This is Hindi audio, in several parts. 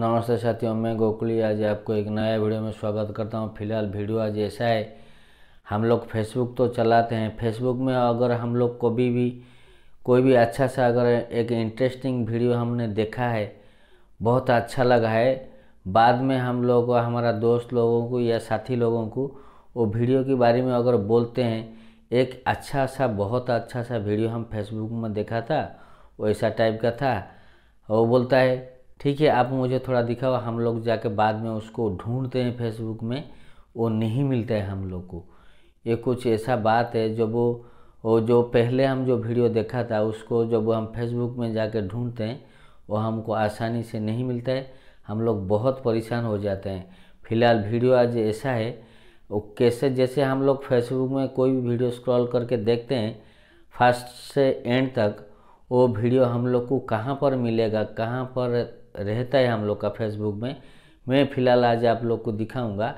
नमस्ते साथियों मैं गोकुली आज आपको एक नया वीडियो में स्वागत करता हूँ फिलहाल वीडियो आज ऐसा है हम लोग फेसबुक तो चलाते हैं फेसबुक में अगर हम लोग कभी भी कोई भी अच्छा सा अगर एक इंटरेस्टिंग वीडियो हमने देखा है बहुत अच्छा लगा है बाद में हम लोग हमारा दोस्त लोगों को या साथी लोगों को वो वीडियो के बारे में अगर बोलते हैं एक अच्छा सा बहुत अच्छा सा वीडियो हम फेसबुक में देखा था वैसा टाइप का था वो बोलता है ठीक है आप मुझे थोड़ा दिखाओ हम लोग जाके बाद में उसको ढूंढते हैं फेसबुक में वो नहीं मिलता है हम लोग को ये कुछ ऐसा बात है जब वो वो जो पहले हम जो वीडियो देखा था उसको जब हम फेसबुक में कर ढूंढते हैं वो हमको आसानी से नहीं मिलता है हम लोग बहुत परेशान हो जाते हैं फिलहाल वीडियो आज ऐसा है वो कैसे जैसे हम लोग फेसबुक में कोई भी वीडियो स्क्रॉल करके देखते हैं फर्स्ट से एंड तक वो वीडियो हम लोग को कहाँ पर मिलेगा कहाँ पर रहता है हम लोग का फेसबुक में मैं फ़िलहाल आज आप लोग को दिखाऊंगा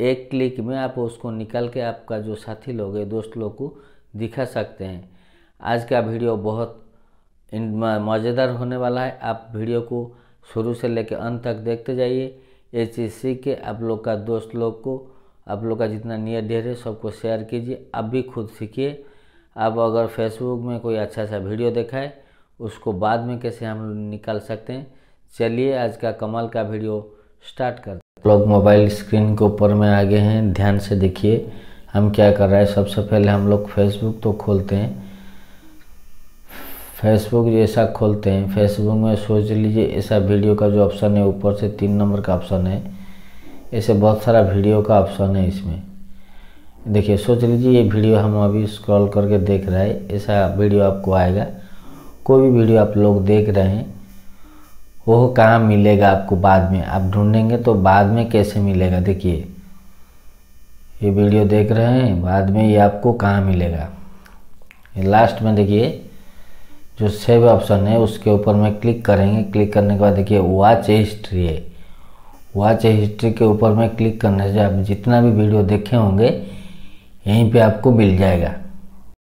एक क्लिक में आप उसको निकाल के आपका जो साथी लोग है दोस्त लोग को दिखा सकते हैं आज का वीडियो बहुत मज़ेदार होने वाला है आप वीडियो को शुरू से लेकर अंत तक देखते जाइए ये चीज़ सीख के आप लोग का दोस्त लोग को आप लोग का जितना नियर डेयर है सबको शेयर कीजिए आप भी खुद सीखिए आप अगर फेसबुक में कोई अच्छा सा वीडियो देखा है उसको बाद में कैसे हम निकाल सकते हैं चलिए आज का कमाल का वीडियो स्टार्ट करते लोग मोबाइल स्क्रीन के ऊपर में आ गए हैं ध्यान से देखिए हम क्या कर रहे हैं सबसे पहले हम लोग फेसबुक तो खोलते हैं फेसबुक जैसा खोलते हैं फेसबुक में सोच लीजिए ऐसा वीडियो का जो ऑप्शन है ऊपर से तीन नंबर का ऑप्शन है ऐसे बहुत सारा वीडियो का ऑप्शन है इसमें देखिए सोच लीजिए ये वीडियो हम अभी स्क्रॉल करके देख रहे हैं ऐसा वीडियो आपको आएगा कोई भी वीडियो आप लोग देख रहे हैं वो कहाँ मिलेगा आपको बाद में आप ढूंढेंगे तो बाद में कैसे मिलेगा देखिए ये वीडियो देख रहे हैं बाद में ये आपको कहाँ मिलेगा ये लास्ट में देखिए जो सेव ऑप्शन है उसके ऊपर में क्लिक करेंगे क्लिक करने के बाद देखिए वाच हिस्ट्री है वाच हिस्ट्री के ऊपर में क्लिक करने से आप जितना भी वीडियो देखे होंगे यहीं पे आपको मिल जाएगा